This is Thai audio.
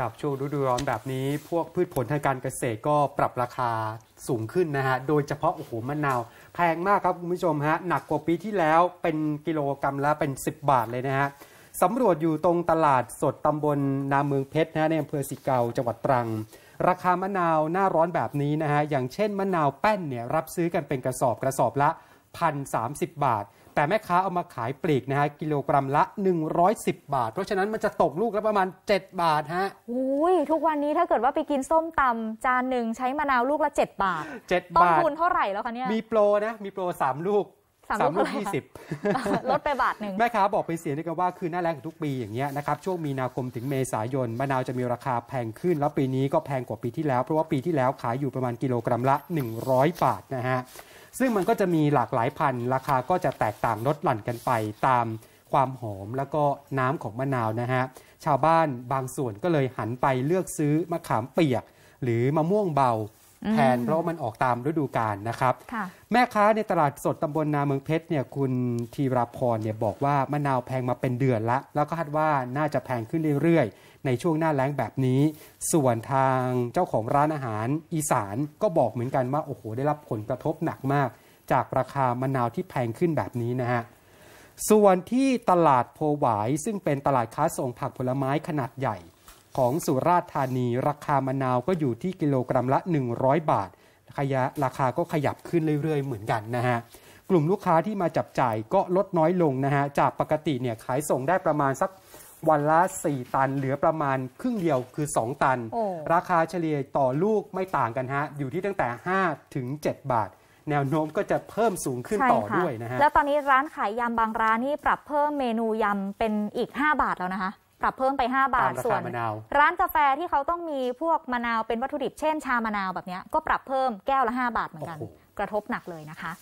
ครับช่วงฤดูร้อนแบบนี้ พวกพืชผลทางการเกษตรก็ปรับราคาสูงขึ้นนะฮะโดยเฉพาะโอ้โหมะนาว แพงมากครับคุณผู้ชมฮะหนักกว่าปีที่แล้วเป็นกิโลกรรัมละ เป็น 10 บาทเลยนะฮะสำรวจอยู่ตรงตลาดสดตำบลนาเมืองเพชรนะฮะในอำเภอสิเกาจังหวัดตรัง ราคามะนาวหน้าร้อนแบบนี้นะฮะอย่างเช่นมะนาวแป้นเนี่ยรับซื้อกันเป็นกระสอบกระสอบละ1,030 บาท แต่แม่ค้าเอามาขายปลีกนะฮะกิโลกรัมละ 110 บาท เพราะฉะนั้นมันจะตกลูกละประมาณ 7 บาทฮะอุ้ยทุกวันนี้ถ้าเกิดว่าไปกินส้มตำจานหนึ่งใช้มะนาวลูกละ 7 บาท7บาท ต้นทุนเท่าไหร่แล้วคะเนี่ย มีโปร นะ มีโปร 3 ลูกสามลูกยี่สิบลดไปบาทหนึ่ง แม่ค้าบอกไปเสียด้วยกันว่าคือหน้าแรงของทุกปีอย่างเงี้ยนะครับ ช่วงมีนาคมถึงเมษายนมะนาวจะมีราคาแพงขึ้น แล้วปีนี้ก็แพงกว่าปีที่แล้ว เพราะว่าปีที่แล้วขายอยู่ประมาณกิโลกรัมละ 100 บาทนะฮะซึ่งมันก็จะมีหลากหลายพันราคาก็จะแตกต่างลดหลั่นกันไปตามความหอม แล้วก็น้ำของมะนาวนะฮะ ชาวบ้านบางส่วนก็เลยหันไปเลือกซื้อมะขามเปียก หรือมะม่วงเบาแทนเพราะมันออกตามฤดูกาลนะครับแม่ค้าในตลาดสดตำบลนาเมืองเพชรเนี่ยคุณธีรพรเนี่ยบอกว่ามะนาวแพงมาเป็นเดือนละแล้วก็คาดว่าน่าจะแพงขึ้นเรื่อยๆ ในช่วงหน้าแล้งแบบนี้ ส่วนทางเจ้าของร้านอาหารอีสานก็บอกเหมือนกันว่าโอ้โหได้รับผลกระทบหนักมาก จากราคามะนาวที่แพงขึ้นแบบนี้นะฮะส่วนที่ตลาดโพหวายซึ่งเป็นตลาดค้าส่งผักผลไม้ขนาดใหญ่ของสุราษฎร์ธานี ราคามะนาวก็อยู่ที่กิโลกรัมละ 100 บาทขยะราคาก็ขยับขึ้นเรื่อยๆ เหมือนกันนะฮะ กลุ่มลูกค้าที่มาจับจ่ายก็ลดน้อยลงนะฮะ จากปกติเนี่ยขายส่งได้ประมาณสักวันละ 4 ตัน เหลือประมาณครึ่งเดียวคือ 2 ตัน ราคาเฉลี่ยต่อลูกไม่ต่างกันฮะ อยู่ที่ตั้งแต่ 5 ถึง 7 บาท แนวโน้มก็จะเพิ่มสูงขึ้นต่อด้วยนะฮะแล้วตอนนี้ร้านขายยำบางร้านนี่ปรับเพิ่มเมนูยำเป็นอีก 5 บาทแล้วนะคะปรับเพิ่มไป 5 บาทส่วน ร้านกาแฟที่เขาต้องมีพวกมะนาวเป็นวัตถุดิบเช่นชามะนาวแบบนี้ก็ปรับเพิ่มแก้วละ 5 บาท เหมือนกัน กระทบหนักเลยนะคะ